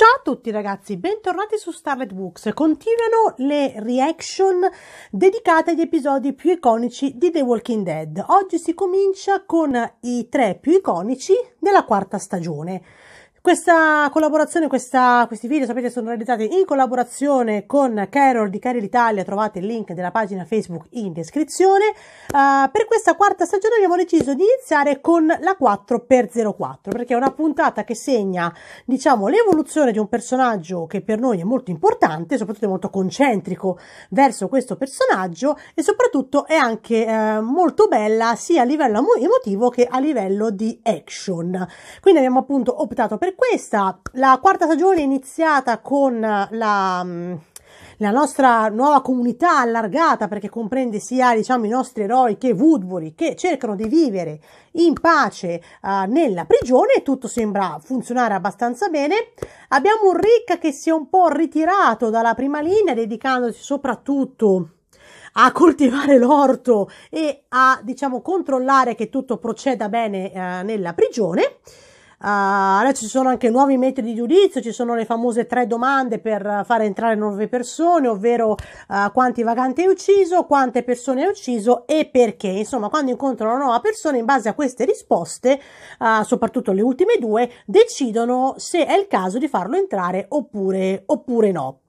Ciao a tutti ragazzi, bentornati su Starlet Books. Continuano le reaction dedicate agli episodi più iconici di The Walking Dead. Oggi si comincia con i tre più iconici della quarta stagione. Questa collaborazione, questa, questi video, sapete, sono realizzati in collaborazione con Carol di Carol Italia, trovate il link della pagina Facebook in descrizione. Uh, per questa quarta stagione abbiamo deciso di iniziare con la 4x04, perché è una puntata che segna, diciamo, l'evoluzione di un personaggio che per noi è molto importante, soprattutto è molto concentrico verso questo personaggio e soprattutto è anche uh, molto bella sia a livello emotivo che a livello di action. Quindi abbiamo appunto optato per per questa la quarta stagione è iniziata con la, mm, la nostra nuova comunità allargata perché comprende sia diciamo, i nostri eroi che Woodbury che cercano di vivere in pace uh, nella prigione tutto sembra funzionare abbastanza bene abbiamo un Rick che si è un po' ritirato dalla prima linea dedicandosi soprattutto a coltivare l'orto e a diciamo controllare che tutto proceda bene uh, nella prigione Ah, adesso ci sono anche nuovi metri di giudizio, ci sono le famose tre domande per eh, fare entrare nuove persone, ovvero eh, quanti vaganti hai ucciso, quante persone hai ucciso e perché. Insomma, quando incontro una nuova persona, in base a queste risposte, ah, soprattutto le ultime due, decidono se è il caso di farlo entrare oppure, oppure no.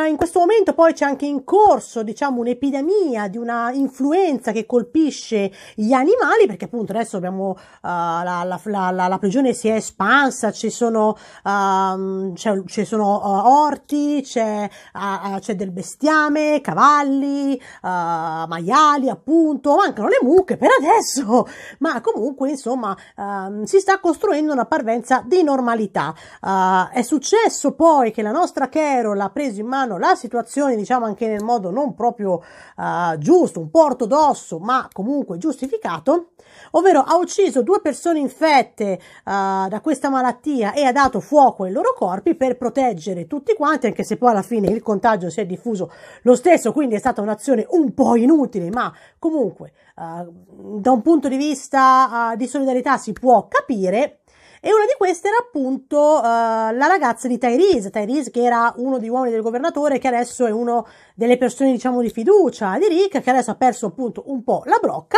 In questo momento poi c'è anche in corso, diciamo, un'epidemia di una influenza che colpisce gli animali, perché appunto adesso abbiamo uh, la, la, la, la, prigione si è espansa, ci sono, uh, ci sono uh, orti, c'è, eh, c'è, del bestiame, cavalli, maiali, appunto, mancano le mucche per adesso, ma comunque insomma ehm, si sta costruendo una parvenza di normalità. è successo poi che la nostra Carola preso in mano la situazione, diciamo anche nel modo non proprio uh, giusto, un po' ortodosso, ma comunque giustificato, ovvero ha ucciso due persone infette uh, da questa malattia e ha dato fuoco ai loro corpi per proteggere tutti quanti, anche se poi alla fine il contagio si è diffuso lo stesso, quindi è stata un'azione un po' inutile, ma comunque uh, da un punto di vista di solidarietà si può capire e una di queste era appunto uh, la ragazza di Tyrese, Tyrese che era uno degli uomini del governatore, che adesso è uno delle persone diciamo di fiducia di Rick, che adesso ha perso appunto un po' la brocca.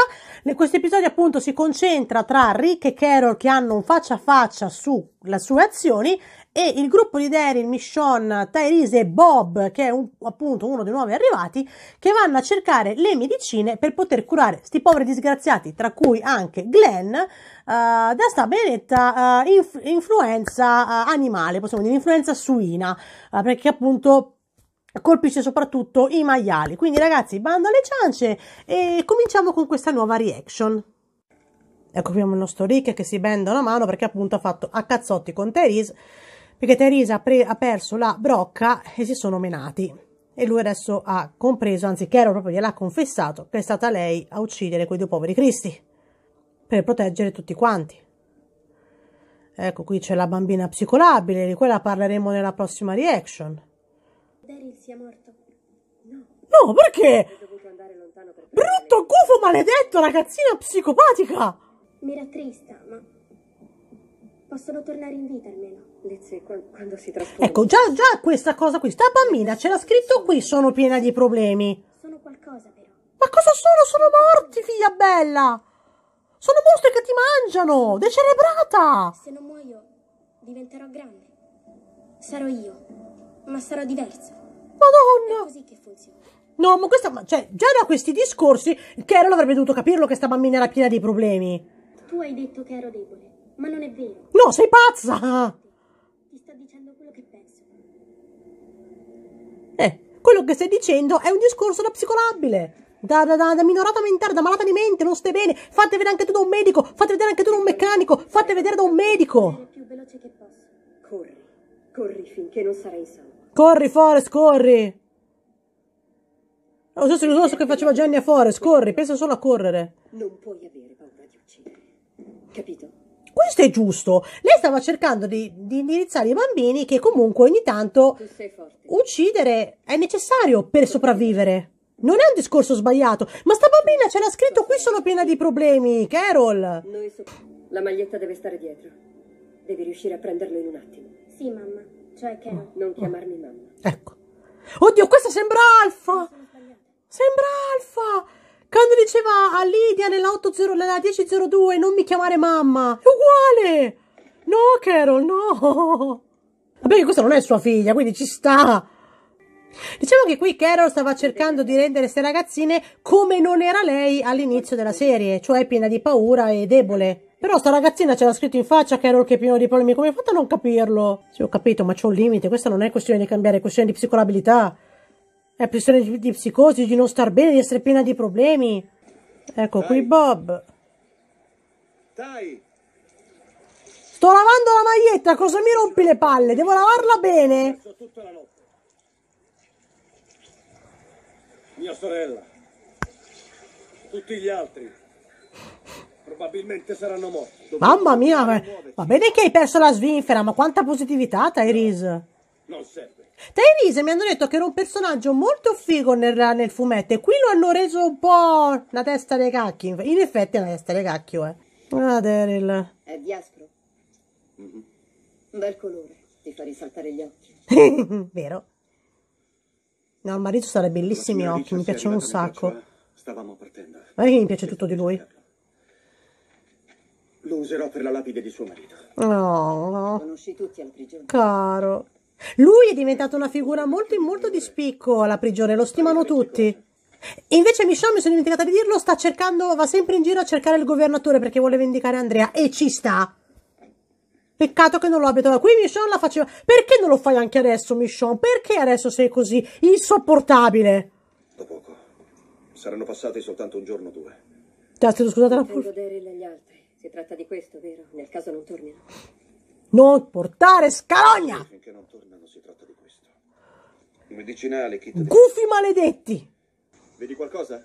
Questo episodio appunto si concentra tra Rick e Carol che hanno un faccia a faccia sulle sue azioni e il gruppo di Daryl, Michonne, Tyrese e Bob, che è un, appunto uno dei nuovi arrivati, che vanno a cercare le medicine per poter curare questi poveri disgraziati, tra cui anche Glenn, uh, da sta benedetta uh, eh, inf- influenza uh, animale, possiamo dire influenza suina, perché appunto colpisce soprattutto i maiali. Quindi ragazzi, bando alle ciance e cominciamo con questa nuova reaction. Ecco, abbiamo il nostro Rick che si benda una mano perché appunto ha fatto a cazzotti con Therese perché Teresa ha, pre- ha perso la brocca e si sono menati. E lui adesso ha compreso, anzi Chiaro proprio gliel'ha confessato, che è stata lei a uccidere quei due poveri cristi, per proteggere tutti quanti. Ecco, qui c'è la bambina psicolabile, di quella parleremo nella prossima reaction. Daryl sia morto. No. No, perché? Brutto gufo maledetto, ragazzina psicopatica! Mi rattrista, ma... Possono tornare in vita almeno quando si trasforma... Ecco, già, già questa cosa qui, sta bambina, ce l'ha scritto qui, sono piena di problemi. Sono qualcosa però. Ma cosa sono? Sono morti, figlia bella! Sono mostri che ti mangiano, decerebrata! Se non muoio, diventerò grande. Sarò io, ma sarò diversa. Madonna! È così che funziona. No, ma questa, cioè, già da questi discorsi, Carol avrebbe dovuto capirlo che sta bambina era piena di problemi. Tu hai detto che ero debole, ma non è vero. No, sei pazza! Ti sto dicendo quello che penso. Eh, quello che stai dicendo è un discorso da psicolabile. Da, da, da, da, minorata mentale, da malata di mente, non stai bene. Fate vedere anche tu da un medico, fate vedere anche tu da un meccanico, fate vedere da un medico. Più veloce che posso. Corri, corri finché non sarai sano. Corri, Forrest, corri. Lo stesso discorso che faceva Jenny a Forrest, corri, pensa solo a correre. Non puoi avere paura di uccidere. Capito? questo è giusto. Lei stava cercando di, di indirizzare i bambini che comunque ogni tanto uccidere è necessario per sopravvivere. Non è un discorso sbagliato, ma sta bambina ce l'ha scritto qui sono piena di problemi, Carol. la maglietta deve stare dietro. Devi riuscire a prenderlo in un attimo. Sì, mamma. Cioè, Carol. Non chiamarmi mamma. Ecco. Oddio, questa sembra Alfa! Sembra Alfa! Quando diceva a Lidia nella nell'8.0, nella 10.02 non mi chiamare mamma, è uguale! No, Carol, no! Vabbè questa non è sua figlia, quindi ci sta! Diciamo che qui Carol stava cercando di rendere queste ragazzine come non era lei all'inizio della serie, cioè piena di paura e debole. Però sta ragazzina ce l'ha scritto in faccia Carol che è pieno di problemi, come hai fatto a non capirlo? Sì, ho capito, ma c'ho un limite, questa non è questione di cambiare, è questione di psicolabilità. È pressione di, di psicosi, di non star bene, di essere piena di problemi. Ecco Dai. qui Bob. Dai. Sto lavando la maglietta, cosa mi rompi le palle? Devo lavarla bene. Mia sorella. Tutti gli altri. Probabilmente saranno morti. Dobbiamo Mamma mia, va bene che hai perso la svinfera, ma quanta positività, Tyrese. Non serve. Tairese mi hanno detto che era un personaggio molto figo nel, nel fumetto e qui lo hanno reso un po' la testa dei cacchi. In effetti è una testa dei cacchi, oh, eh. Ah, Daryl. È di aspro. Mm -hmm. Bel colore, ti fa risaltare gli occhi. Vero. No, il marito sarà bellissimi occhi, mi piacciono un sacco. Eh. Stavamo partendo. Eh. Ma che mi piace tutto di lui. Lo userò per la lapide di suo marito. No, oh, no. Conosci tutti al prigione. Caro. Lui è diventato una figura molto molto di spicco alla prigione, lo stimano tutti. Invece Michon, mi sono dimenticata di dirlo, sta cercando, va sempre in giro a cercare il governatore perché vuole vendicare Andrea e ci sta. Peccato che non lo abbia trovato. Qui Michon la faceva. Perché non lo fai anche adesso, Michon? Perché adesso sei così insopportabile? Dopo poco. Saranno passati soltanto un giorno o due. Te la scusate la... Devo godere gli altri. Si tratta di questo, vero? Nel caso non tornino. Non portare scalogna! Finché non tornano si tratta di questo. Un medicinale, kit... Di... Gufi maledetti! Vedi qualcosa?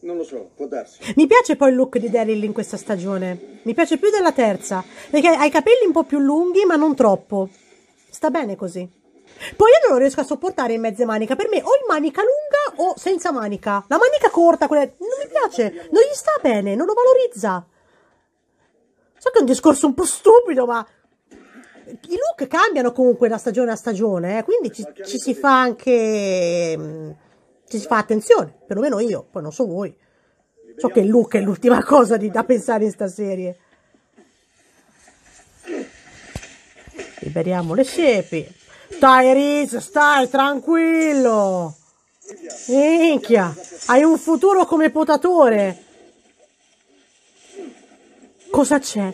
Non lo so, può darsi. Mi piace poi il look di Daryl in questa stagione. Mi piace più della terza, perché ha i capelli un po' più lunghi, ma non troppo. Sta bene così. Poi io non lo riesco a sopportare in mezze manica. Per me o in manica lunga o senza manica. La manica corta, quella... non mi piace. Non gli sta bene, non lo valorizza. So che è un discorso un po' stupido, ma i look cambiano comunque da stagione a stagione, eh? quindi ci, ci, si fa anche. Mm, ci si fa attenzione, perlomeno io, poi non so voi. So che il look è l'ultima cosa di, da pensare in sta serie. Liberiamo le siepi. Tyrese, stai tranquillo. Minchia, hai un futuro come potatore. Cosa c'è?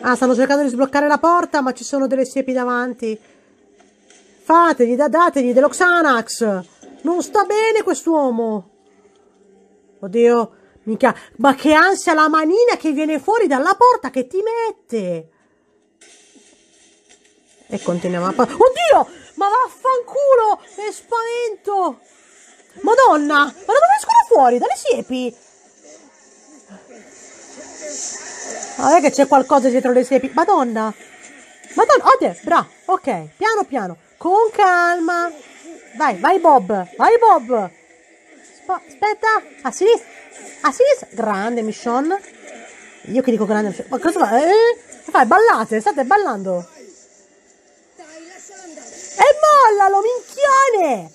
Ah, stanno cercando di sbloccare la porta, ma ci sono delle siepi davanti. Fategli, dategli dello Xanax! Non sta bene quest'uomo! Oddio, minchia, ma che ansia la manina che viene fuori dalla porta che ti mette! E continuiamo a... Oddio! Ma vaffanculo! Che spavento! Madonna! Ma da dove escono fuori? Dalle siepi? Ah, è che c'è qualcosa dietro le siepi. Madonna! Madonna, oddio, bra, ok, piano piano, con calma. Vai, vai Bob, vai Bob. Sp- aspetta, a sinistra, a sinistra. Grande Mission. Io che dico grande Mission. Ma cosa fa? Eh? Che fai? Ballate, state ballando. E mollalo, minchione!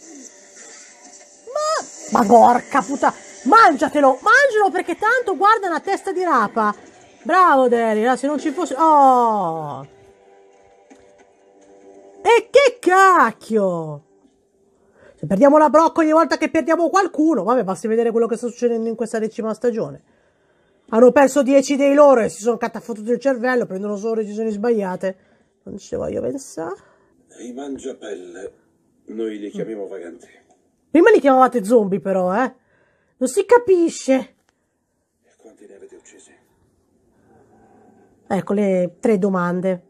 Ma, ma porca puttana, mangiatelo, mangialo perché tanto guarda una testa di rapa. Bravo Deli, se non ci fosse... Oh! E che cacchio! Se perdiamo la brocca ogni volta che perdiamo qualcuno, vabbè, basti vedere quello che sta succedendo in questa decima stagione. Hanno perso 10 dei loro e si sono catafottuti il cervello, prendono solo decisioni sbagliate. Non ci voglio pensare. I mangiapelle, noi li chiamiamo mm. vaganti. Prima li chiamavate zombie però, eh? Non si capisce. E quanti ne avete uccisi? Ecco le tre domande.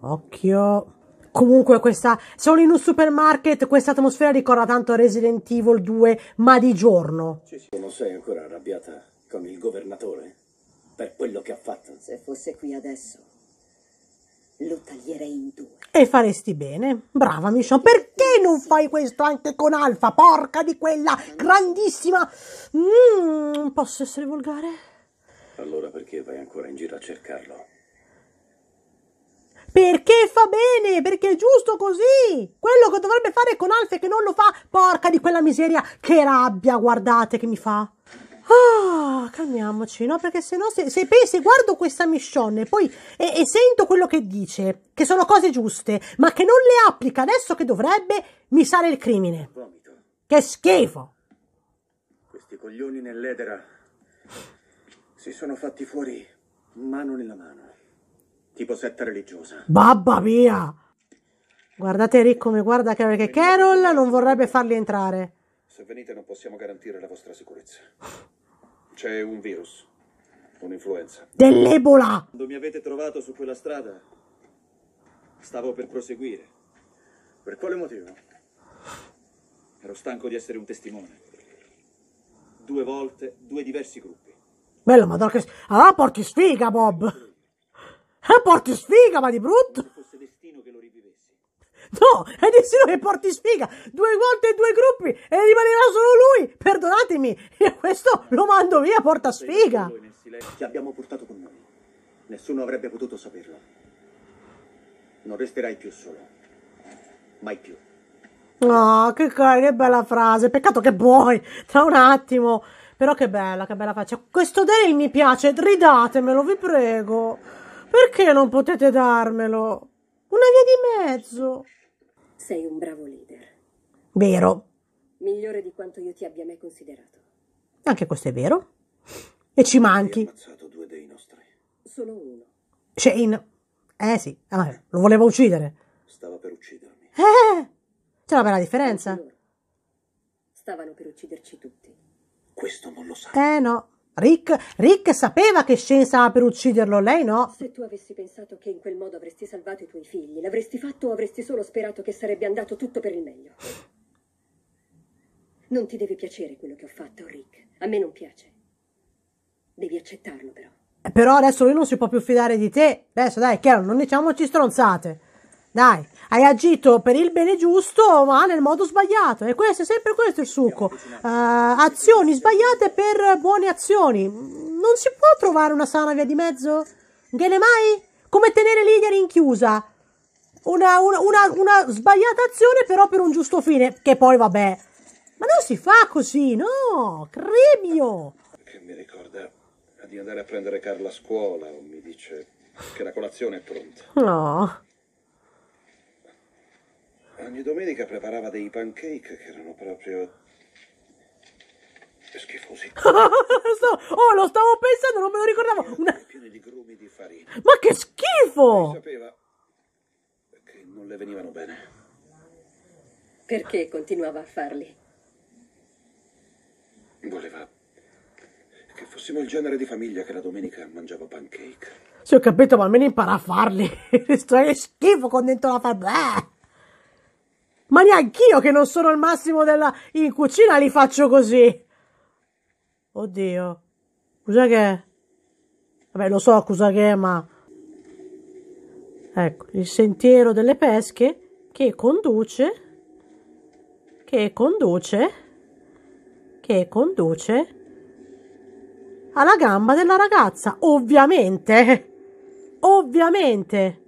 Occhio. Comunque questa, sono in un supermarket, questa atmosfera ricorda tanto Resident Evil 2, ma di giorno. Sì, non sei ancora arrabbiata con il governatore per quello che ha fatto? Se fosse qui adesso, lo taglierei in due. E faresti bene. Brava Michonne. Perché non fai questo anche con Alfa? Porca di quella grandissima... Mm, posso essere volgare? Allora perché vai ancora in giro a cercarlo? Perché fa bene, perché è giusto così. Quello che dovrebbe fare con Alf che non lo fa, porca di quella miseria, che rabbia, guardate che mi fa. Ah, calmiamoci, no? Perché sennò se, se, se guardo questa miscione poi, e, e sento quello che dice, che sono cose giuste, ma che non le applica adesso che dovrebbe, mi sale il crimine. Vomito. Che schifo. Questi coglioni nell'edera si sono fatti fuori mano nella mano. Tipo setta religiosa. Babba mia! Guardate Rick come guarda che Carol non vorrebbe farli entrare. Se venite non possiamo garantire la vostra sicurezza. C'è un virus, un'influenza. Dell'Ebola! Quando mi avete trovato su quella strada, stavo per proseguire. Per quale motivo? Ero stanco di essere un testimone. Due volte, due diversi gruppi. Bella madonna che... Ah, porti sfiga, Bob! Ah, porti sfiga, ma di brutto! No, è destino che porti sfiga! Due volte in due gruppi e rimaneva solo lui! Perdonatemi! E questo lo mando via, porta sfiga! Ti abbiamo portato con noi. Nessuno avrebbe potuto saperlo. Non resterai più solo. Mai più. oh, che, che bella frase. Peccato che vuoi. Tra un attimo. Però che bella, che bella faccia. Questo Dale mi piace, ridatemelo, vi prego. Perché non potete darmelo? Una via di mezzo. Sei un bravo leader. Vero. Migliore di quanto io ti abbia mai considerato. Anche questo è vero. E ci manchi. Ho due dei nostri. Solo uno. Shane. Eh sì, ah, lo voleva uccidere. Stava per uccidermi. Eh! C'è una bella differenza. Stavano per ucciderci tutti. Questo non lo sa. Eh no. Rick, Rick sapeva che Shane stava per ucciderlo, lei no? Se tu avessi pensato che in quel modo avresti salvato i tuoi figli, l'avresti fatto o avresti solo sperato che sarebbe andato tutto per il meglio? Non ti deve piacere quello che ho fatto, Rick. A me non piace. Devi accettarlo, però. Eh, però adesso lui non si può più fidare di te. Adesso dai, chiaro, non diciamoci stronzate. Dai, hai agito per il bene giusto, ma nel modo sbagliato. E questo è sempre questo il succo. Uh, azioni sbagliate per buone azioni. Non si può trovare una sana via di mezzo? Che ne mai? Come tenere l'Idia rinchiusa? Una, una, una, una sbagliata azione però per un giusto fine, che poi vabbè. Ma non si fa così, no! Cremio! Che mi ricorda di andare a prendere Carla a scuola, mi dice che la colazione è pronta. No. Ogni domenica preparava dei pancake che erano proprio schifosi. oh, lo stavo pensando, non me lo ricordavo. Una... Pieni di grumi di farina. Ma che schifo! Sapeva che non le venivano bene. Perché continuava a farli? Voleva che fossimo il genere di famiglia che la domenica mangiava pancake. Sì, ho capito, ma almeno impara a farli. Sto schifo con dentro la farina. Ma neanche io che non sono il massimo della... in cucina li faccio così. Oddio. Cos'è che... Vabbè, lo so cosa che è, ma... Ecco, il sentiero delle pesche che conduce... che conduce... che conduce... alla gamba della ragazza, ovviamente! Ovviamente!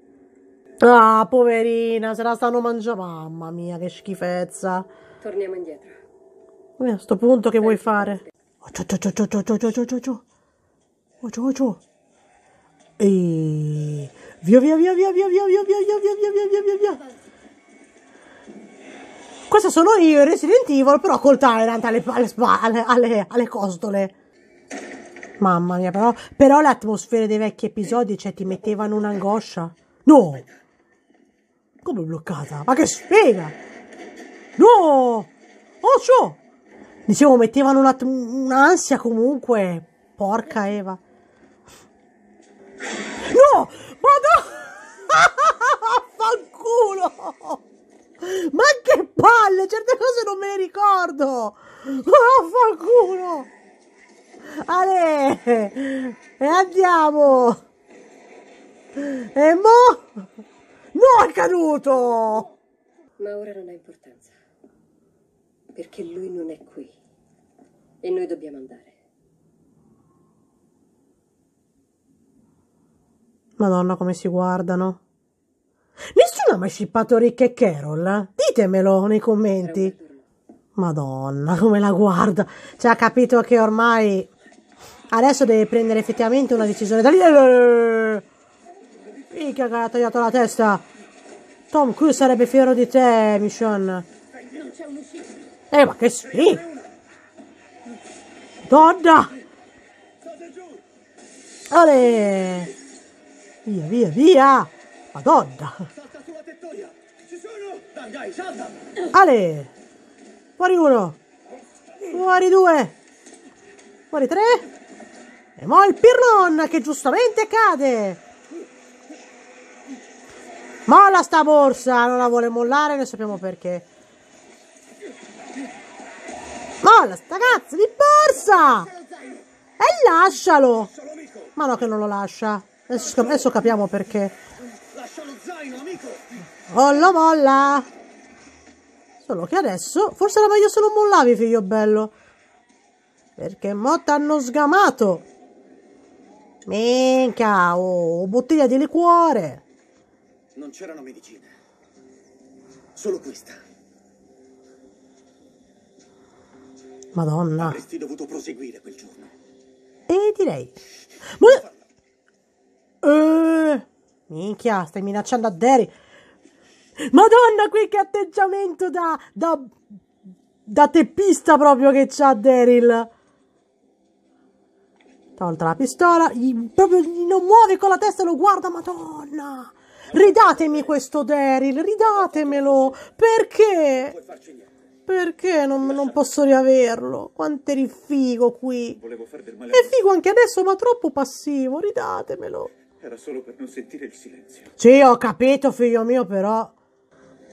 Ah, poverina, se la stanno mangiando. Mamma mia, che schifezza. Torniamo indietro. Eh, a sto punto che vuoi fare? Oh, ciao, ciao, ciao, ciao, ciao, ciao, ciao, ciao, ciao. Via, via, via, via, via, via, via, via, via, via, via, via, via, via. Questa sono io in Resident Evil, però col Tyrant alle, alle, spalle, alle, alle costole. Mamma mia, però, però le atmosfere dei vecchi episodi, cioè, ti mettevano un'angoscia. No! Come bloccata? Ma che sfiga! No! Oh, ciò! Dicevo, mettevano una, un'ansia comunque. Porca Eva. No! Madonna! Affanculo! Ma che palle! Certe cose non me le ricordo! Affanculo! Ale! E andiamo! E mo'... No, è caduto! Ma ora non ha importanza. Perché lui non è qui. E noi dobbiamo andare. Madonna, come si guardano. Nessuno ha mai scippato Rick e Carol? Eh? Ditemelo nei commenti. Madonna, come la guarda. Cioè, ha capito che ormai adesso deve prendere effettivamente una decisione. Da lì... Mica che ha tagliato la testa. Tom Cruise sarebbe fiero di te, Mission. Eh, ma che sì! Donna! Ale! Via, via, via! Madonna! Ale! Fuori uno! Fuori due! Fuori tre! E mo' il pirron che giustamente cade! Molla sta borsa, non la vuole mollare, ne sappiamo perché. Molla sta cazzo di borsa! E lascialo! Ma no che non lo lascia. Adesso, adesso capiamo perché. Oh, molla! Solo che adesso, forse era meglio se non mollavi, figlio bello. Perché mo t'hanno sgamato. Minchia, oh, bottiglia di liquore. Non c'erano medicine. Solo questa. Madonna. Avresti dovuto proseguire quel giorno. E direi. Ma... Eeeh. minchia, stai minacciando a Derry. Madonna, qui che atteggiamento da, da, da teppista proprio che c'ha Daryl. Tolta la pistola, gli, proprio gli non muove con la testa lo guarda, madonna ridatemi questo Daryl, ridatemelo, perché? Perché non, non posso riaverlo? Quanto eri figo qui. È figo anche adesso, ma troppo passivo, ridatemelo. Era solo per non sentire il silenzio. Sì, ho capito, figlio mio, però...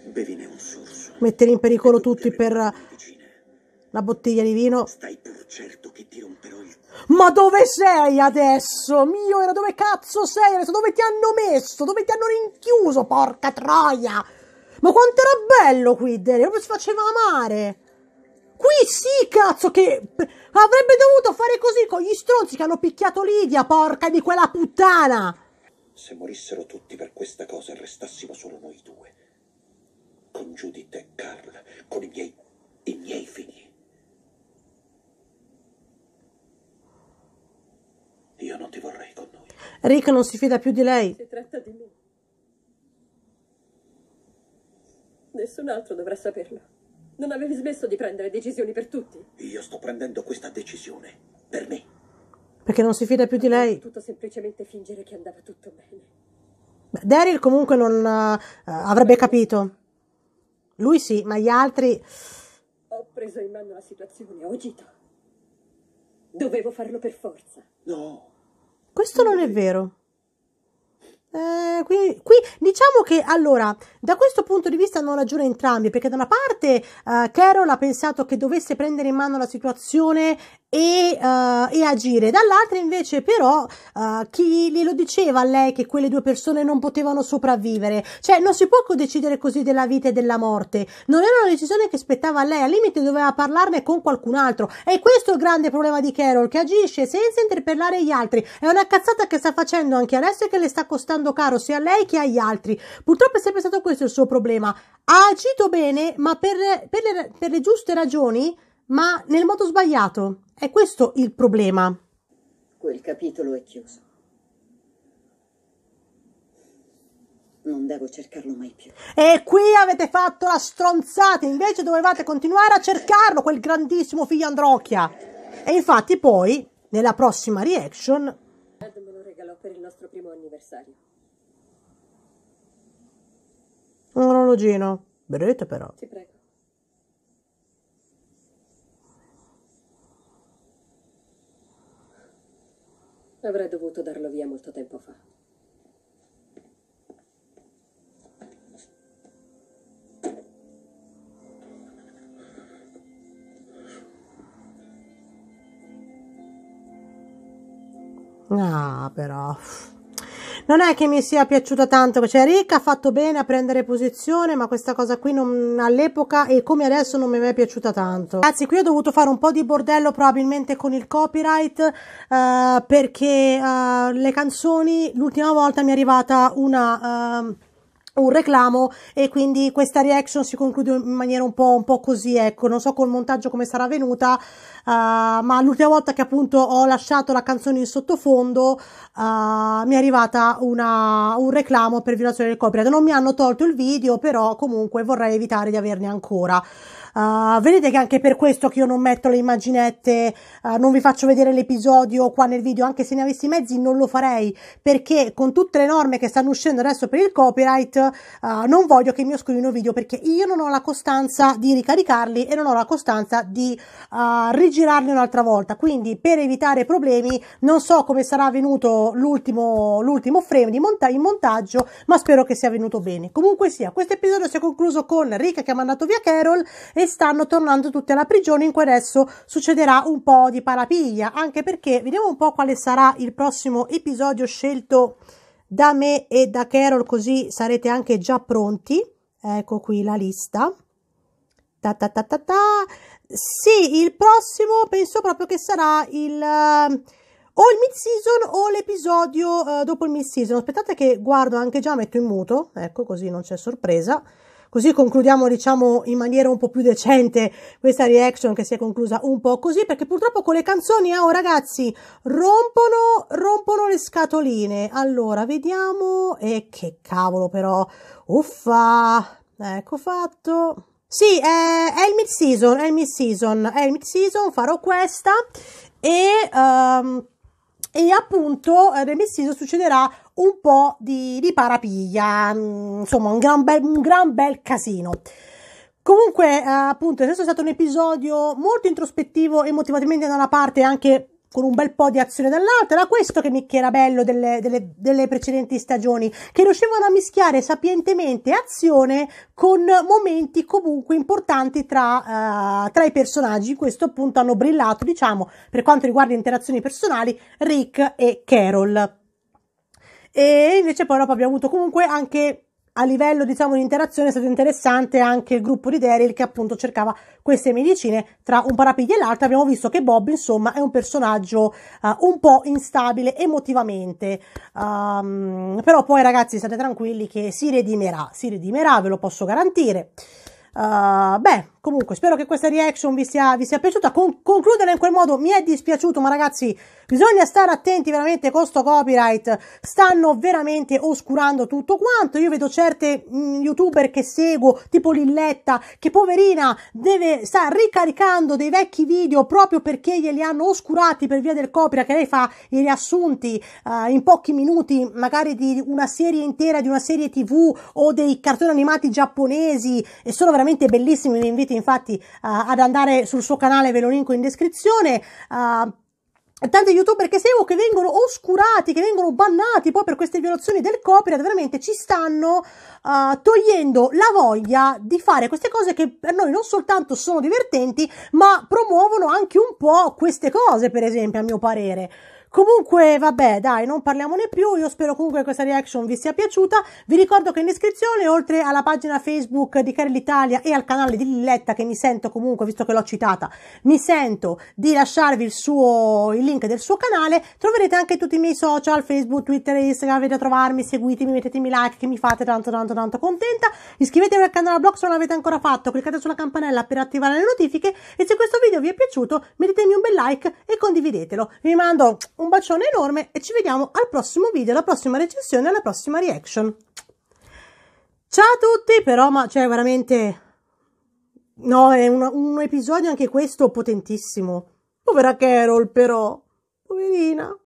Bevine un sorso. Mettere in pericolo tutti per la bottiglia di vino. Stai pur certo che tiro ma dove sei adesso? Mio era dove cazzo sei adesso? Dove ti hanno messo? Dove ti hanno rinchiuso? Porca troia! Ma quanto era bello qui, Dele, come si faceva amare! Qui sì, cazzo, che avrebbe dovuto fare così con gli stronzi che hanno picchiato Lidia, porca di quella puttana! Se morissero tutti per questa cosa e restassimo solo noi due, con Judith e Carl, con i miei, i miei figli. Io non ti vorrei con noi. Rick non si fida più di lei. Si tratta di me. Nessun altro dovrà saperlo. Non avevi smesso di prendere decisioni per tutti. Io sto prendendo questa decisione per me. Perché non si fida più di lei. Ho potuto semplicemente fingere che andava tutto bene. Beh, Daryl comunque non uh, avrebbe capito. Lui sì, ma gli altri... Ho preso in mano la situazione, ho agito. Dovevo farlo per forza. No, questo non è vero. Eh, qui, qui, diciamo che allora da questo punto di vista hanno ragione entrambi perché da una parte eh, Carol ha pensato che dovesse prendere in mano la situazione e, uh, e agire. Dall'altra invece però uh, chi glielo diceva a lei che quelle due persone non potevano sopravvivere? Cioè non si può decidere così della vita e della morte. Non era una decisione che spettava a lei, al limite doveva parlarne con qualcun altro. E questo è il grande problema di Carol che agisce senza interpellare gli altri. È una cazzata che sta facendo anche adesso e che le sta costando caro sia a lei che agli altri. Purtroppo è sempre stato questo il suo problema. Ha agito bene, ma per, per, le, per le giuste ragioni ma nel modo sbagliato. È questo il problema. Quel capitolo è chiuso. Non devo cercarlo mai più. E qui avete fatto la stronzata, invece dovevate continuare a cercarlo, quel grandissimo figlio Androcchia. E infatti poi, nella prossima reaction... Ed me lo regalò per il nostro primo anniversario. Un orologino. Vedete però. Ti prego. Avrei dovuto darlo via molto tempo fa. Ah, però non è che mi sia piaciuta tanto, cioè Rick ha fatto bene a prendere posizione, ma questa cosa qui non, all'epoca e come adesso non mi è mai piaciuta tanto. Ragazzi, qui ho dovuto fare un po' di bordello probabilmente con il copyright eh, perché eh, le canzoni, l'ultima volta mi è arrivata una... Eh, un reclamo e quindi questa reaction si conclude in maniera un po', un po così, ecco, non so col montaggio come sarà venuta, uh, ah, ma l'ultima volta che appunto ho lasciato la canzone in sottofondo uh, mi è arrivata una, un reclamo per violazione del copyright, non mi hanno tolto il video, però comunque vorrei evitare di averne ancora. Uh, vedete che anche per questo che io non metto le immaginette, uh, non vi faccio vedere l'episodio qua nel video, anche se ne avessi i mezzi non lo farei, perché con tutte le norme che stanno uscendo adesso per il copyright uh, non voglio che mi oscurino video perché io non ho la costanza di ricaricarli e non ho la costanza di rigirarli un'altra volta. Quindi per evitare problemi non so come sarà venuto l'ultimo, l'ultimo frame di monta- in montaggio, ma spero che sia venuto bene. Comunque sia, questo episodio si è concluso con Rick che ha mandato via Carol e e stanno tornando tutti alla prigione in cui adesso succederà un po' di parapiglia, anche perché vediamo un po' quale sarà il prossimo episodio scelto da me e da Carol, così sarete anche già pronti. Ecco qui la lista. Ta ta ta ta ta. Sì, il prossimo penso proprio che sarà il eh, o il mid season o l'episodio uh, dopo il mid season. Aspettate che guardo anche già, metto in muto, ecco così non c'è sorpresa. Così concludiamo, diciamo, in maniera un po' più decente questa reaction che si è conclusa un po' così, perché purtroppo con le canzoni, ah, oh ragazzi, rompono, rompono le scatoline. Allora, vediamo. E eh, che cavolo però. Uffa! Ecco fatto. Sì, eh, è il mid season, è il mid season, è il mid season, farò questa e... Um, e appunto eh, nel Messiso succederà un po' di, di parapiglia, mm, insomma un gran bel, un gran bel casino. Comunque, eh, appunto, questo è stato un episodio molto introspettivo e motivatamente da una parte anche con un bel po' di azione dall'altra. Era questo che mi era bello delle, delle, delle, precedenti stagioni, che riuscivano a mischiare sapientemente azione con momenti comunque importanti tra, uh, tra i personaggi. In questo appunto hanno brillato, diciamo, per quanto riguarda interazioni personali, Rick e Carol. E invece poi dopo abbiamo avuto comunque anche a livello diciamo di interazione è stato interessante anche il gruppo di Daryl che appunto cercava queste medicine tra un parapiglia e l'altro abbiamo visto che Bob insomma è un personaggio uh, un po' instabile emotivamente um, però poi ragazzi state tranquilli che si redimerà si redimerà ve lo posso garantire uh, beh Comunque, spero che questa reaction vi sia, vi sia piaciuta. Con, concluderla in quel modo mi è dispiaciuto, ma ragazzi, bisogna stare attenti veramente con sto copyright. Stanno veramente oscurando tutto quanto. Io vedo certe mh, mm, youtuber che seguo, tipo Lilletta, che poverina deve, sta ricaricando dei vecchi video proprio perché glieli hanno oscurati per via del copyright, che lei fa i riassunti uh, in pochi minuti, magari di una serie intera, di una serie tv o dei cartoni animati giapponesi. E sono veramente bellissimi, vi invito riuscite infatti uh, ad andare sul suo canale, ve lo linko in descrizione. Uh, tanti youtuber che seguo che vengono oscurati, che vengono bannati poi per queste violazioni del copyright, veramente ci stanno uh, togliendo la voglia di fare queste cose che per noi non soltanto sono divertenti, ma promuovono anche un po' queste cose, per esempio, a mio parere. Comunque, vabbè, dai, non parliamone più. Io spero comunque che questa reaction vi sia piaciuta. Vi ricordo che in descrizione, oltre alla pagina Facebook di Carel Italia e al canale di Lilletta, che mi sento comunque, visto che l'ho citata, mi sento di lasciarvi il, suo, il link del suo canale, troverete anche tutti i miei social, Facebook, Twitter, Instagram, vedete a trovarmi, seguitemi, mettetemi like, che mi fate tanto tanto tanto contenta. Iscrivetevi al canale blog se non l'avete ancora fatto, cliccate sulla campanella per attivare le notifiche e se questo video vi è piaciuto mettetemi un bel like e condividetelo. Vi mando un bacione enorme e ci vediamo al prossimo video, alla prossima recensione, alla prossima reaction. Ciao a tutti, però, ma cioè veramente... No, è un, un episodio anche questo potentissimo. Povera Carol, però. Poverina.